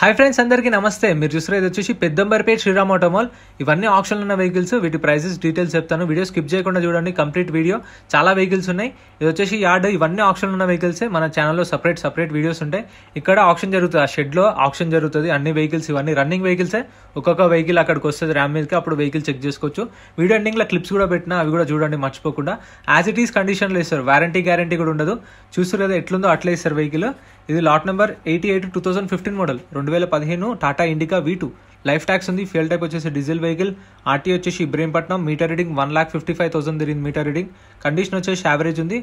hi friends అందరికీ నమస్తే మీరు చూసినది వచ్చేసి పెద్దంబర్పేట్ శ్రీరామ్ ఆటోమాల్ ఇవన్నీ ఆప్షన్లు ఉన్న వెహికల్స్ వీటి ప్రైసెస్ డీటెయిల్స్ చెప్తాను వీడియో స్కిప్ చేయకుండా చూడండి కంప్లీట్ వీడియో చాలా వెహికల్స్ ఉన్నాయి ఇది వచ్చేసి యార్డ్ ఇవన్నీ ఆప్షన్లు ఉన్న వెహికల్సే మన ఛానల్లో సపరేట్ సపరేట్ వీడియోస్ ఉంటాయి ఇక్కడ ఆప్షన్ జరుగుతుంది ఆ షెడ్లో ఆప్షన్ జరుగుతుంది అన్ని వెహికల్స్ ఇవన్నీ రన్నింగ్ వెహికల్సే ఒక్కొక్క వెహికల్ అక్కడికి వస్తుంది ర్యామ్ మీదకి అప్పుడు వెహికల్ చెక్ చేసుకోవచ్చు వీడియో ఎండింగ్లో క్లిప్స్ కూడా పెట్టినా అవి కూడా చూడండి మర్చిపోకుండా యాజ్ ఇట్ ఈస్ కండిషన్లో ఇస్తారు వారంటీ గ్యారంటీ కూడా ఉండదు చూస్తారు కదా ఎట్లుందో అట్లే ఇస్తారు వెహికల్ ఇది lot number eighty eight two thousand fifteen model రెండు వేల పదిహేను Tata Indica V two life tax ఉంది ఫ్యూల్ టైప్ వచ్చేసి డీజిల్ వెహికల్ ఆర్టీ వచ్చేసి Ibrahimpatnam meter reading one lakh fifty five thousand తిరిగింది మీటర్ రీడింగ్ కండిషన్ వచ్చేసి యావరేజ్ ఉంది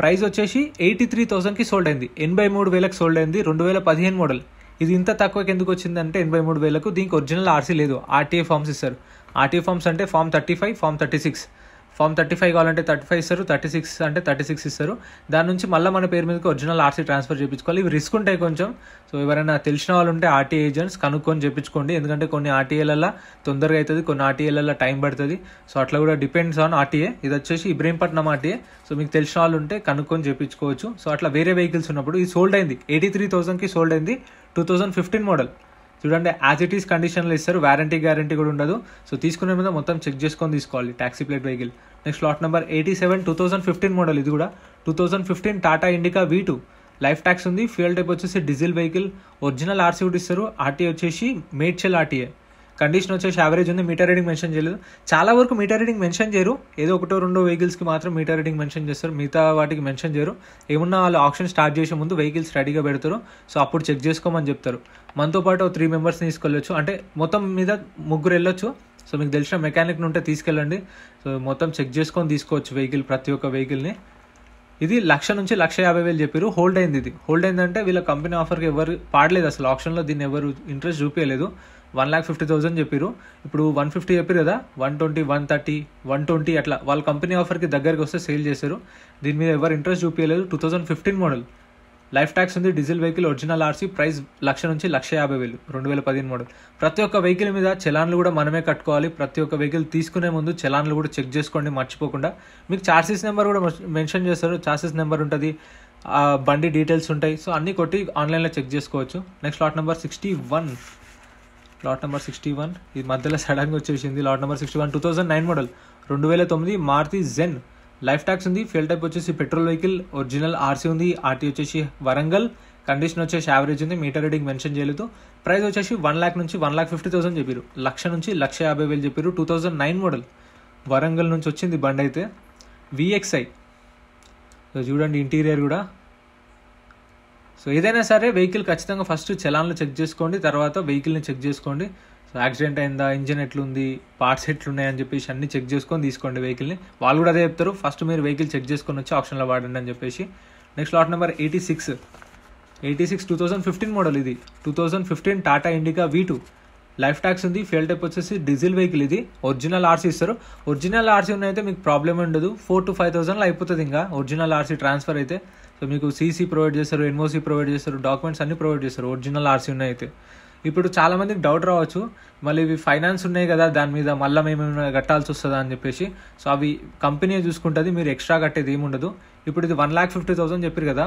ప్రైస్ వచ్చేసి ఎయిటీ త్రీ థౌసండ్కి సోల్డ్ అయింది ఎనభై మూడు వేలకు సోల్డ్ అయింది రెండు వేల పదిహేను మోడల్ ఇది ఇంత తక్కువకి ఎందుకు వచ్చిందంటే ఎనభై మూడు వేలకు దీనికి ఒరిజినల్ ఆర్సీ లేదు ఆర్టీఏ ఫామ్స్ ఇస్తారు ఆర్టీఏ ఫామ్స్ అంటే form thirty five form thirty six form thirty five కావాలంటే థర్టీ ఫైవ్ ఇస్తారు థర్టీ సిక్స్ అంటే థర్టీ సిక్స్ ఇస్తారు దాని నుంచి మళ్ళీ మన పేరు మీదకి ఒరిజినల్ ఆర్సీ ట్రాన్స్ఫర్ చేయించుకోవాలి ఇవి రిస్క్ ఉంటాయి కొంచెం సో ఎవరైనా తెలిసిన వాళ్ళు ఉంటే ఆర్టీ ఏజెంట్స్ కనుక్కొని చేయించుకోండి ఎందుకంటే కొన్ని ఆర్టీఏలలో తొందరగా అవుతుంది కొన్ని ఆర్టీఏలలో టైం పడుతుంది సో అట్లా కూడా డిపెండ్స్ ఆన్ ఆర్టీఏ ఇది వచ్చేసి ఇబ్రహీంపట్నం ఆర్టీఏ సో మీకు తెలిసిన వాళ్ళు ఉంటే కనుక్కొని చేయించుకోవచ్చు సో అట్లా వేరే వెహికల్స్ ఉన్నప్పుడు ఇది సోల్డ్ అయింది ఎయిటీ త్రీ థౌసండ్కి సోల్డ్ అయింది టూ థౌసండ్ ఫిఫ్టీన్ మోడల్ చూడండి యాజ్ ఇట్ ఈస్ కండిషన్లో ఇస్తారు వారంటీ గ్యారంటీ కూడా ఉండదు సో తీసుకునే మీద మొత్తం చెక్ చేసుకొని తీసుకోవాలి taxi plate vehicle next slot number eighty seven two thousand fifteen model ఇది కూడా two thousand fifteen Tata Indica V two life tax ఉంది ఫ్యూయల్ టైప్ వచ్చేసి డీజిల్ వెహికల్ ఒరిజినల్ ఆర్సీ కూడా ఇస్తారు ఆర్టీఏ వచ్చేసి మేడ్చల్ ఆర్టీఏ కండిషన్ వచ్చేసి యావరేజ్ ఉంది మీటర్ రీడింగ్ మెన్షన్ చేయలేదు చాలా వరకు మీటర్ రీడింగ్ మెన్షన్ చేయరు ఏదో ఒకటో రెండో వెహికల్స్కి మాత్రం మీటర్ రీడింగ్ మెన్షన్ చేస్తారు మిగతా వాటికి మెన్షన్ చేయరు ఏమున్నా వాళ్ళు ఆప్షన్ స్టార్ట్ చేసే ముందు వెహికల్స్ రెడీగా పెడతారు సో అప్పుడు చెక్ చేసుకోమని చెప్తారు మనతో పాటు త్రీ మెంబర్స్ తీసుకెళ్ళొచ్చు అంటే మొత్తం మీద ముగ్గురు వెళ్ళొచ్చు సో మీకు తెలిసిన మెకానిక్ని ఉంటే తీసుకెళ్ళండి సో మొత్తం చెక్ చేసుకొని తీసుకోవచ్చు వెహికల్ ప్రతి ఒక్క వెహికల్ని ఇది లక్ష నుంచి లక్ష యాభై వేలు చెప్పారు హోల్డ్ అయింది ఇది హోల్డ్ అయిందంటే వీళ్ళ కంపెనీ ఆఫర్కి ఎవరు పాడలేదు అసలు ఆప్షన్లో దీన్ని ఎవరు ఇంట్రెస్ట్ చూపించలేదు వన్ ల్యాక్ ఫిఫ్టీ థౌసండ్ చెప్పారు ఇప్పుడు వన్ ఫిఫ్టీ చెప్పారు కదా one twenty one thirty one twenty అట్లా వాళ్ళ కంపెనీ ఆఫర్కి దగ్గరికి వస్తే సేల్ చేశారు దీని మీద ఎవరు ఇంట్రెస్ట్ చూపించలేదు two thousand fifteen model life tax ఉంది diesel vehicle original RC price లక్ష నుంచి లక్ష యాభై వేలు రెండు వేల పదిహేను మోడల్ ప్రతి ఒక్క వెహికల్ మీద చలాన్లు కూడా మనమే కట్టుకోవాలి ప్రతి ఒక్క వెహికల్ తీసుకునే ముందు చలాన్లు కూడా చెక్ చేసుకోండి మర్చిపోకుండా మీకు చార్సెస్ నెంబర్ కూడా మెన్షన్ చేస్తారు చార్సెస్ నెంబర్ ఉంటుంది బండి డీటెయిల్స్ ఉంటాయి సో అన్నీ కొట్టి ఆన్లైన్లో చెక్ చేసుకోవచ్చు next lot number sixty one lot number sixty one ఇది మధ్యలో సడన్గా వచ్చేసింది lot number sixty one two thousand nine model రెండు వేల తొమ్మిది మార్తి జెన్ లైఫ్ ట్యాక్స్ ఉంది ఫెయిల్ టైప్ వచ్చేసి పెట్రోల్ వెహికల్ ఒరిజినల్ ఆర్సీ ఉంది ఆర్టీ వచ్చేసి వరంగల్ కండిషన్ వచ్చేసి యావరేజ్ ఉంది మీటర్ రీడింగ్ మెన్షన్ చేయలేదు ప్రైస్ వచ్చేసి వన్ ల్యాక్ నుంచి వన్ ల్యాక్ ఫిఫ్టీ థౌసండ్ చెప్పారు లక్ష నుంచి లక్ష యాభై వేలు చెప్పారు two thousand nine model Warangal నుంచి వచ్చింది బండి అయితే విఎక్స్ఐ చూడండి ఇంటీరియర్ కూడా సో ఏదైనా సరే వెహికల్ ఖచ్చితంగా ఫస్ట్ చలాన్లు చెక్ చేసుకోండి తర్వాత వెహికల్ని చెక్ చేసుకోండి సో యాక్సిడెంట్ అయిందా ఇంజిన్ ఎట్లుంది పార్ట్స్ ఎట్లున్నాయని చెప్పేసి అన్ని చెక్ చేసుకొని తీసుకోండి వెహికల్ని వాళ్ళు కూడా అదే చెప్తారు ఫస్ట్ మీరు వెహికల్ చెక్ చేసుకొని వచ్చి ఆప్షన్లో వాడండి అని చెప్పేసి next lot number eighty six eighty six two thousand fifteen model ఇది two thousand fifteen Tata Indica V two life tax ఉంది ఫ్యూల్ టైప్ వచ్చేసి డీజిల్ వెహికల్ ఇది ఒరిజినల్ ఆర్సీ ఇస్తారు ఒరిజినల్ ఆర్సీ ఉన్నైతే మీకు ప్రాబ్లం ఉండదు ఫోర్ టు ఫైవ్ థౌసండ్లో అయిపోతుంది ఇంకా ఒరిజినల్ ఆర్సీ ట్రాన్స్ఫర్ అయితే సో మీకు సీసీ ప్రొవైడ్ చేస్తారు ఎన్ఓసీ ప్రొవైడ్ చేస్తారు డాక్యుమెంట్స్ అన్ని ప్రొవైడ్ చేస్తారు ఒరిజినల్ ఆర్సీ ఉన్నాయి అయితే ఇప్పుడు చాలామందికి డౌట్ రావచ్చు మళ్ళీ ఇవి ఫైనాన్స్ ఉన్నాయి కదా దాని మీద మళ్ళీ మేము కట్టాల్సి వస్తుందా అని చెప్పేసి సో అవి కంపెనీ చూసుకుంటుంది మీరు ఎక్స్ట్రా కట్టేది ఏమి ఉండదు ఇప్పుడు ఇది వన్ ల్యాక్ ఫిఫ్టీ థౌసండ్ చెప్పారు కదా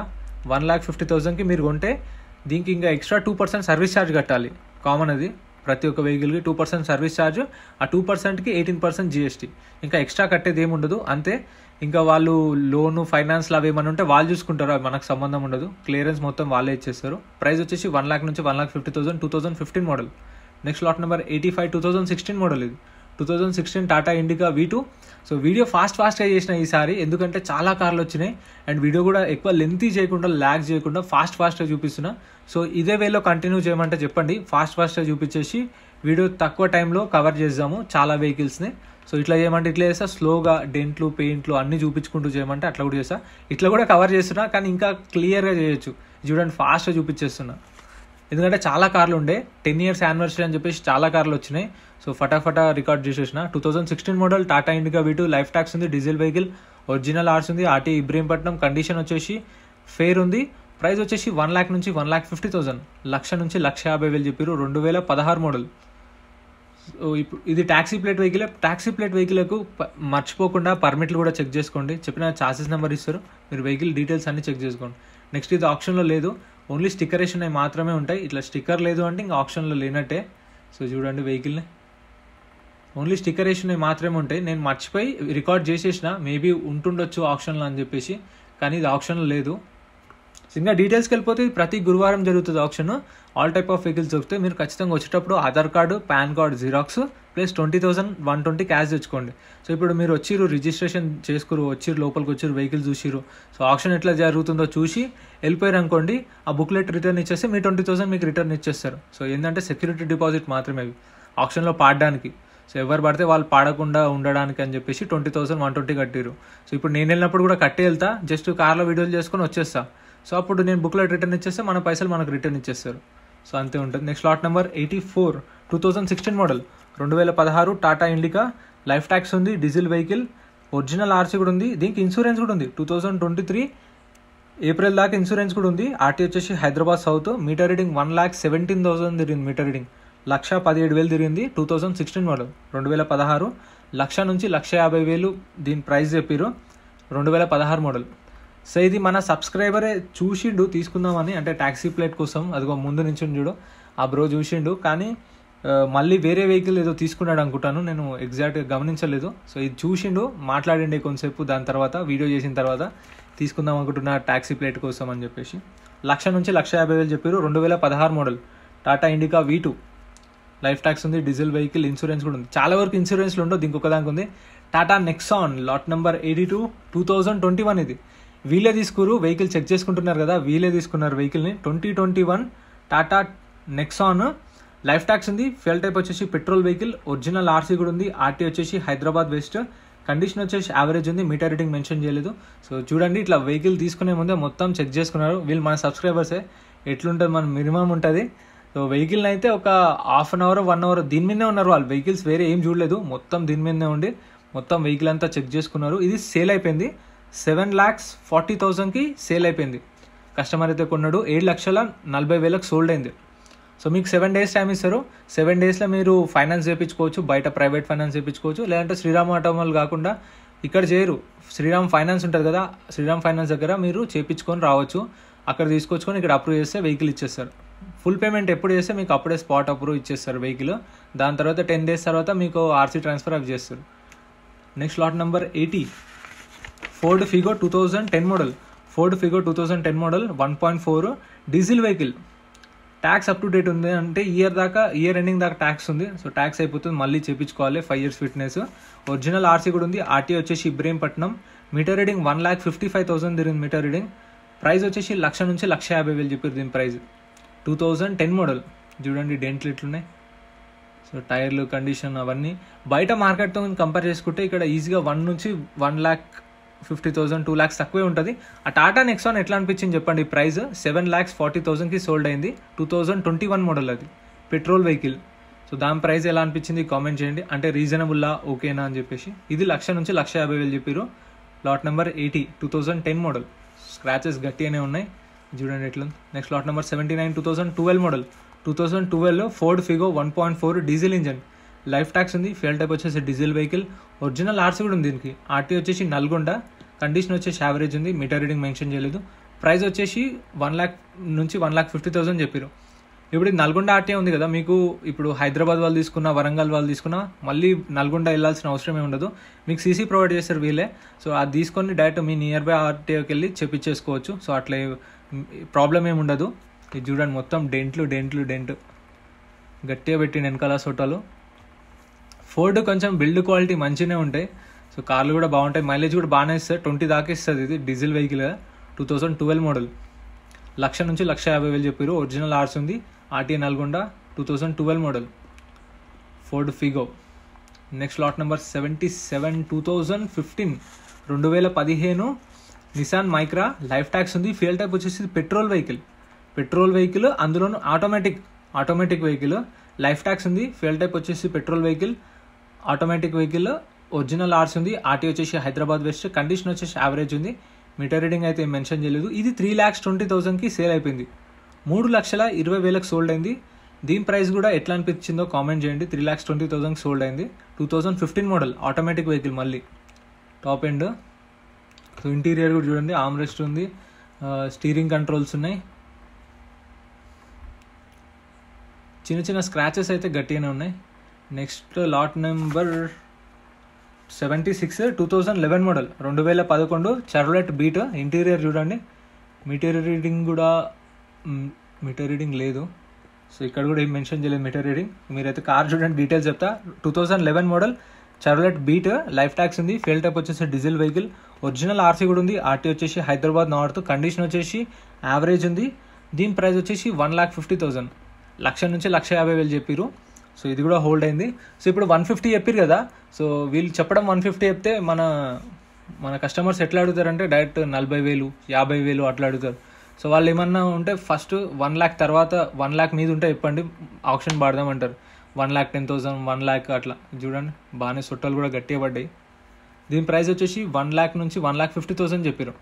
వన్ ల్యాక్ ఫిఫ్టీ థౌసండ్కి మీరు కొంటే దీనికి ఇంకా extra two percent service charge కట్టాలి కామన్ అది ప్రతి ఒక్క వెహికల్కి టూ పర్సెంట్ సర్వీస్ ఛార్జ్ ఆ టూ పర్సెంట్కి ఎయిటీన్ పర్సెంట్ జిఎస్టీ ఇంకా ఎక్స్ట్రా కట్టేది ఏమి ఉండదు అంతే ఇంకా వాళ్ళు లోను ఫైనాన్స్ అవి ఏమైనా ఉంటే వాళ్ళు చూసుకుంటారు అవి మనకు సంబంధం ఉండదు క్లియరెన్స్ మొత్తం వాళ్ళే ఇచ్చేస్తారు ప్రైస్ వచ్చేసి వన్ లాక్ నుంచి one lakh fifty thousand two thousand fifteen model next lot number eighty five two thousand sixteen model ఇది two thousand sixteen Tata Indica V two so video fast ఫాస్ట్గా చేసిన ఈసారి ఎందుకంటే చాలా కార్లు వచ్చినాయి అండ్ వీడియో కూడా ఎక్కువ లెంతీ చేయకుండా ల్యాగ్ చేయకుండా ఫాస్ట్ ఫాస్ట్గా చూపిస్తున్నా సో ఇదే వేలో కంటిన్యూ చేయమంటే చెప్పండి ఫాస్ట్ ఫాస్ట్గా చూపించేసి వీడియో తక్కువ టైంలో కవర్ చేద్దాము చాలా వెహికల్స్ని సో ఇట్లా చేయమంటే ఇట్లా చేస్తా స్లోగా డెంట్లు పెయింట్లు అన్నీ చూపించుకుంటూ చేయమంటే అట్లా కూడా చేస్తా ఇట్లా కూడా కవర్ చేస్తున్నా కానీ ఇంకా క్లియర్గా చేయొచ్చు చూడండి ఫాస్ట్గా చూపించేస్తున్నా ఎందుకంటే చాలా కార్లు ఉండే టెన్ ఇయర్స్ యానివర్సరీ అని చెప్పేసి చాలా కార్లు వచ్చినాయి సో ఫటాఫటా రికార్డ్ చేసేసిన two thousand sixteen model Tata Indica V two life tax ఉంది డీజిల్ వెహికల్ ఒరిజినల్ ఆర్స్ ఉంది ఆర్టీ ఇబ్రహీంపట్నం కండిషన్ వచ్చేసి ఫేర్ ఉంది ప్రైస్ వచ్చేసి వన్ ల్యాక్ నుంచి వన్ ల్యాక్ ఫిఫ్టీ థౌసండ్ లక్ష నుంచి లక్ష యాభై వేలు చెప్పారు రెండు వేల పదహారు మోడల్ సో ఇప్పుడు ఇది taxi plate vehicle taxi plate వెహికల్కు మర్చిపోకుండా పర్మిట్లు కూడా చెక్ చేసుకోండి చెప్పిన ఛార్జెస్ నెంబర్ ఇస్తారు మీరు వెహికల్ డీటెయిల్స్ అన్నీ చెక్ చేసుకోండి నెక్స్ట్ ఇది ఆప్షన్లో లేదు ఓన్లీ స్టిక్కరేషన్ అవి మాత్రమే ఉంటాయి ఇట్లా స్టిక్కర్ లేదు అంటే ఇంకా ఆప్షన్లో లేనట్టే సో చూడండి వెహికల్ని ఓన్లీ స్టిక్కరేషన్ అవి మాత్రమే ఉంటాయి నేను మర్చిపోయి రికార్డ్ చేసేసిన మేబీ ఉంటుండొచ్చు ఆప్షన్లో అని చెప్పేసి కానీ ఇది ఆప్షన్లో లేదు ఇంకా డీటెయిల్స్కి వెళ్ళిపోతే ప్రతి గురువారం జరుగుతుంది option all type of vehicles దొరుకుతాయి మీరు ఖచ్చితంగా వచ్చేటప్పుడు Aadhaar card PAN card xerox plus twenty thousand one twenty cash తెచ్చుకోండి సో ఇప్పుడు మీరు వచ్చిరు రిజిస్ట్రేషన్ చేసుకురు వచ్చిర్రు లోపలికి వచ్చిర్రు వెహికల్ చూసిరు సో ఆప్షన్ ఎట్లా జరుగుతుందో చూసి వెళ్ళిపోయారు అనుకోండి ఆ బుక్లెట్ రిటర్న్ ఇచ్చేస్తే మీ ట్వంటీ థౌసండ్ మీకు రిటర్న్ ఇచ్చేస్తారు సో ఏంటంటే సెక్యూరిటీ డిపాజిట్ మాత్రమే అవి ఆప్షన్లో పాడడానికి సో ఎవరు పడితే వాళ్ళు పాడకుండా ఉండడానికి అని చెప్పేసి ట్వంటీ థౌసండ్ వన్ ట్వంటీ కట్టిరు సో ఇప్పుడు నేను వెళ్ళినప్పుడు కూడా కట్టి వెళ్తా జస్ట్ కార్లో వీడియోలు చేసుకొని వచ్చేస్తాను సో అప్పుడు నేను బుక్లెట్ రిటర్న్ ఇచ్చేస్తే మన పైసలు మనకు రిటర్న్ ఇచ్చేస్తారు సో అంతే ఉంటుంది next lot number eighty four two thousand sixteen model రెండు వేల పదహారు టాటా ఇండికా లైఫ్ ట్యాక్స్ ఉంది డీజిల్ వెహికల్ ఒరిజినల్ ఆర్సీ కూడా ఉంది దీనికి ఇన్సూరెన్స్ కూడా ఉంది two thousand twenty three April దాకా ఇన్సూరెన్స్ కూడా ఉంది ఆర్టీ వచ్చేసి Hyderabad South meter reading one lakh seventeen thousand తిరిగింది మీటర్ రీడింగ్ లక్ష పదిహేడు వేలు తిరిగింది టూ థౌజండ్ సిక్స్టీన్ మోడల్ రెండు వేల పదహారు లక్ష నుంచి లక్ష యాభై వేలు దీని ప్రైస్ చెప్పారు రెండు వేల పదహారు మోడల్ సో ఇది మన సబ్స్క్రైబరే చూసిండు తీసుకుందామని అంటే ట్యాక్సీ ప్లేట్ కోసం అదిగో ముందు నుంచి చూడు ఆ బ్రో చూసిండు కానీ మళ్ళీ వేరే వెహికల్ ఏదో తీసుకున్నాడు అనుకుంటాను నేను ఎగ్జాక్ట్గా గమనించలేదు సో ఇది చూసిండు మాట్లాడండి కొంతసేపు దాని తర్వాత వీడియో చేసిన తర్వాత తీసుకుందాం అనుకుంటున్నా ట్యాక్సీ ప్లేట్ కోసం అని చెప్పేసి లక్ష నుంచి లక్ష యాభై వేలు చెప్పారు రెండు వేల పదహారు model Tata Indica V two life tax ఉంది డీజిల్ వెహికల్ ఇన్సూరెన్స్ కూడా ఉంది చాలా వరకు ఇన్సూరెన్స్లు ఉండవు దీనికి ఒకదానికి ఉంది Tata Nexon lot number eighty two two thousand twenty one ఇది వీలే తీసుకురు వెహికల్ చెక్ చేసుకుంటున్నారు కదా వీలే తీసుకున్నారు వెహికల్ని twenty twenty one Tata Nexon life tax ఉంది ఫ్యూల్ టైప్ వచ్చేసి పెట్రోల్ వెహికల్ ఒరిజినల్ ఆర్సీ కూడా ఉంది ఆర్టీ వచ్చేసి హైదరాబాద్ వెస్ట్ కండిషన్ వచ్చేసి యావరేజ్ ఉంది మీటర్ రేటింగ్ మెన్షన్ చేయలేదు సో చూడండి ఇట్లా వెహికల్ తీసుకునే ముందే మొత్తం చెక్ చేసుకున్నారు వీళ్ళు మన సబ్స్క్రైబర్సే ఎట్లుంటుంది మన మినిమం ఉంటుంది సో వెహికల్ని అయితే ఒక half an hour one hour దీని మీదనే ఉన్నారు వాళ్ళు వెహికల్స్ వేరే ఏం చూడలేదు మొత్తం దీని మీదనే ఉండి మొత్తం వెహికల్ అంతా చెక్ చేసుకున్నారు ఇది సేల్ అయిపోయింది సెవెన్ ల్యాక్స్ ఫార్టీ థౌజండ్కి సేల్ అయిపోయింది కస్టమర్ అయితే కొన్నాడు ఏడు లక్షల నలభై వేలకు సోల్డ్ అయింది సో మీకు సెవెన్ డేస్ టైం ఇస్తారు సెవెన్ డేస్లో మీరు ఫైనాన్స్ చేయించుకోవచ్చు బయట ప్రైవేట్ ఫైనాన్స్ చేయించుకోవచ్చు లేదంటే శ్రీరామ్ ఆటోమాల్ కాకుండా ఇక్కడ చేయరు శ్రీరామ్ ఫైనాన్స్ ఉంటుంది కదా శ్రీరామ్ ఫైనాన్స్ దగ్గర మీరు చేయించుకొని రావచ్చు అక్కడ తీసుకొచ్చుకొని ఇక్కడ అప్రూవ్ చేస్తే వెహికల్ ఇచ్చేస్తారు ఫుల్ పేమెంట్ ఎప్పుడు చేస్తే మీకు అప్పుడే స్పాట్ అప్రూవ్ ఇచ్చేస్తారు వెహికల్ దాని తర్వాత టెన్ డేస్ తర్వాత మీకు ఆర్సీ ట్రాన్స్ఫర్ అవి చేస్తారు next lot number eighty Ford Figo two thousand ten model Ford Figo two thousand ten model one point four diesel vehicle tax up to date ఉంది అంటే year దాకా year ending దాకా tax ఉంది so tax అయిపోతుంది మళ్ళీ చేయించుకోవాలి five years fitness original RC కూడా ఉంది ఆర్టీ వచ్చేసి Ibrahimpatnam meter reading one lakh fifty five thousand తిరిగింది మీటర్ రీడింగ్ ప్రైస్ వచ్చేసి లక్ష నుంచి లక్ష యాభై వేలు చెప్పారు దీని price two thousand ten model చూడండి డెంట్లు ఇట్లున్నాయి సో టైర్లు కండిషన్ అవన్నీ బయట మార్కెట్తో కంపేర్ చేసుకుంటే ఇక్కడ ఈజీగా వన్ నుంచి one lakh fifty thousand two lakhs తక్కువే ఉంటుంది ఆ టాటా నెక్సాన్ ఎట్లా అనిపించింది చెప్పండి ప్రైస్ సెవెన్ ల్యాక్స్ ఫార్టీ థౌసండ్కి సోల్డ్ అయింది two thousand twenty one model అది పెట్రోల్ వెహికల్ సో దాని ప్రైస్ ఎలా అనిపించింది కామెంట్ చేయండి అంటే రీజనబుల్లా ఓకేనా అని చెప్పేసి ఇది లక్ష నుంచి లక్ష యాభై వేలు చెప్పారు lot number eighty two thousand ten model scratches గట్టిగానే ఉన్నాయి చూడండి ఎట్లా next lot number seventy nine two thousand twelve model two thousand ట్వెల్వ్లో Ford Figo one point four diesel engine life tax ఉంది ఫ్యూల్ టైప్ వచ్చేసి డీజిల్ వెహికల్ ఒరిజినల్ ఆర్సీ కూడా ఉంది దీనికి ఆర్టీ వచ్చేసి నల్గొండ కండిషన్ వచ్చేసి యావరేజ్ ఉంది మీటర్ రీడింగ్ మెన్షన్ చేయలేదు ప్రైస్ వచ్చేసి వన్ ల్యాక్ నుంచి వన్ ల్యాక్ ఫిఫ్టీ థౌసండ్ చెప్పారు ఇప్పుడు నల్గొండ ఆర్టీ ఉంది కదా మీకు ఇప్పుడు హైదరాబాద్ వాళ్ళు తీసుకున్న వరంగల్ వాళ్ళు తీసుకున్న మళ్ళీ నల్గొండ వెళ్ళాల్సిన అవసరం ఏమి ఉండదు మీకు సీసీ ప్రొవైడ్ చేస్తారు వీళ్ళే సో అది తీసుకొని డైరెక్ట్ మీ నియర్ బై ఆర్టీఓకి వెళ్ళి చెప్పించేసుకోవచ్చు సో అట్లా ప్రాబ్లం ఏమి ఉండదు ఇది చూడండి మొత్తం డెంట్లు డెంట్లు డెంట్ గట్టిగా పెట్టిన వెనకాల సోటాలు ఫోర్డ్ కొంచెం బిల్డ్ క్వాలిటీ మంచిగానే ఉంటాయి సో కార్లు కూడా బాగుంటాయి మైలేజ్ కూడా బాగానే ఇస్తాయి ట్వంటీ దాకా ఇస్తుంది ఇది diesel vehicle two thousand twelve model లక్ష నుంచి లక్ష యాభై వేలు చెప్పారు ఒరిజినల్ ఆర్స్ ఉంది RT Nalgonda two thousand twelve model Ford Figo next lot number seventy seven two thousand fifteen రెండు వేల పదిహేను నిసాన్ మైక్రా లైఫ్ ట్యాక్స్ ఉంది ఫ్యూయల్ ట్యాప్ వచ్చేసి పెట్రోల్ వెహికల్ పెట్రోల్ వెహికల్ అందులోనూ automatic automatic vehicle life tax ఉంది fuel tap వచ్చేసి petrol vehicle automatic vehicle original RC ఉంది RT వచ్చేసి హైదరాబాద్ వెస్ట్ కండిషన్ వచ్చేసి యావరేజ్ ఉంది మీటర్ రీడింగ్ అయితే మెన్షన్ చేయలేదు ఇది త్రీ ల్యాక్స్ ట్వంటీ థౌసండ్కి సేల్ అయిపోయింది మూడు లక్షల ఇరవై వేలకు సోల్డ్ అయింది దీని ప్రైస్ కూడా ఎట్లా అనిపించిందో కామెంట్ చేయండి త్రీ ల్యాక్స్ ట్వంటీ థౌసండ్కి సోల్డ్ అయింది two thousand fifteen model automatic vehicle మళ్ళీ టాప్ ఎండ్ సో ఇంటీరియర్ కూడా చూడండి ఆమ్ రెస్ట్ ఉంది స్టీరింగ్ కంట్రోల్స్ ఉన్నాయి చిన్న చిన్న స్క్రాచెస్ అయితే గట్టిగానే ఉన్నాయి next lot number seventy six two thousand eleven model రెండు వేల పదకొండు చర్లెట్ బీట్ ఇంటీరియర్ చూడండి మీటర్ రీడింగ్ కూడా మీటర్ రీడింగ్ లేదు సో ఇక్కడ కూడా ఏం మెన్షన్ చేయలేదు మీటర్ రీడింగ్ మీరైతే కార్ చూడండి డీటెయిల్స్ చెప్తా two thousand eleven model Chevrolet Beat life tax ఉంది ఫెయిల్ టైప్ వచ్చేసి డీజిల్ వెహికల్ ఒరిజినల్ ఆర్సీ కూడా ఉంది ఆర్టీ వచ్చేసి హైదరాబాద్ నార్త్ కండిషన్ వచ్చేసి యావరేజ్ ఉంది దీని ప్రైస్ వచ్చేసి వన్ ల్యాక్ ఫిఫ్టీ థౌసండ్ లక్ష నుంచి లక్ష యాభై వేలు చెప్పారు సో ఇది కూడా హోల్డ్ అయింది సో ఇప్పుడు వన్ ఫిఫ్టీ చెప్పారు కదా సో వీళ్ళు చెప్పడం వన్ ఫిఫ్టీ చెప్తే మన మన కస్టమర్స్ ఎట్లా అడుగుతారంటే డైరెక్ట్ నలభై వేలు యాభై వేలు అట్లా అడుగుతారు సో వాళ్ళు ఏమన్నా ఉంటే ఫస్ట్ వన్ ల్యాక్ తర్వాత వన్ ల్యాక్ మీద ఉంటే చెప్పండి ఆప్షన్ పాడదామంటారు one lakh ten thousand one lakh అట్లా చూడండి బాగానే చుట్టాలు కూడా గట్టిగా పడ్డాయి దీని ప్రైస్ వచ్చేసి వన్ ల్యాక్ నుంచి వన్ ల్యాక్ ఫిఫ్టీ థౌసండ్ చెప్పారు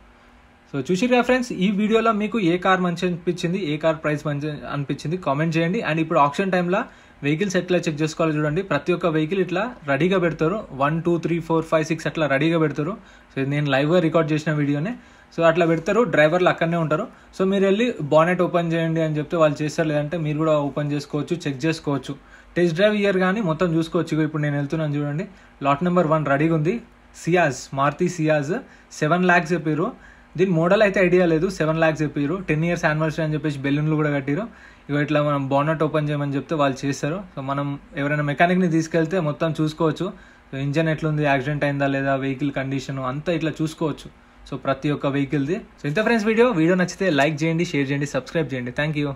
సో చూసిరుగా ఫ్రెండ్స్ ఈ వీడియోలో మీకు ఏ కార్ మంచి అనిపించింది ఏ కార్ ప్రైస్ మంచి అనిపించింది కామెంట్ చేయండి అండ్ ఇప్పుడు ఆప్షన్ టైంలో వెహికల్స్ ఎట్లా చెక్ చేసుకోవాలో చూడండి ప్రతి ఒక్క వెహికల్ ఇట్లా రెడీగా పెడతారు one two three four five six అట్లా రెడీగా పెడతారు సో నేను లైవ్గా రికార్డ్ చేసిన వీడియోనే సో అట్లా పెడతారు డ్రైవర్లు అక్కడనే ఉంటారు సో మీరు వెళ్ళి బానెట్ ఓపెన్ చేయండి అని చెప్తే వాళ్ళు చేస్తారు లేదంటే మీరు కూడా ఓపెన్ చేసుకోవచ్చు చెక్ చేసుకోవచ్చు టెస్ట్ డ్రైవ్ ఇయర్ కానీ మొత్తం చూసుకోవచ్చు ఇప్పుడు నేను వెళ్తున్నాను చూడండి లాట్ నెంబర్ వన్ రెడీగా ఉంది Ciaz Maruti Ciaz seven lakhs చెప్పారు దీని మోడల్ అయితే ఐడియా లేదు సెవెన్ ల్యాక్స్ చెప్పారు టెన్ ఇయర్స్ యానివర్సరీ అని చెప్పేసి బెలూన్లు కూడా కట్టారు ఇక ఇట్లా మనం బోనట్ ఓపెన్ చేయమని చెప్తే వాళ్ళు చేస్తారు సో మనం ఎవరైనా మెకానిక్ని తీసుకెళ్తే మొత్తం చూసుకోవచ్చు ఇంజన్ ఎట్లుంది యాక్సిడెంట్ అయిందా లేదా వెహికల్ కండిషన్ అంతా ఇట్లా చూసుకోవచ్చు సో ప్రతి ఒక్క వెహికల్ది సో ఇంత ఫ్రెండ్స్ వీడియో వీడియో నచ్చితే లైక్ చేయండి షేర్ చేయండి సబ్స్క్రైబ్ చేయండి థ్యాంక్ యూ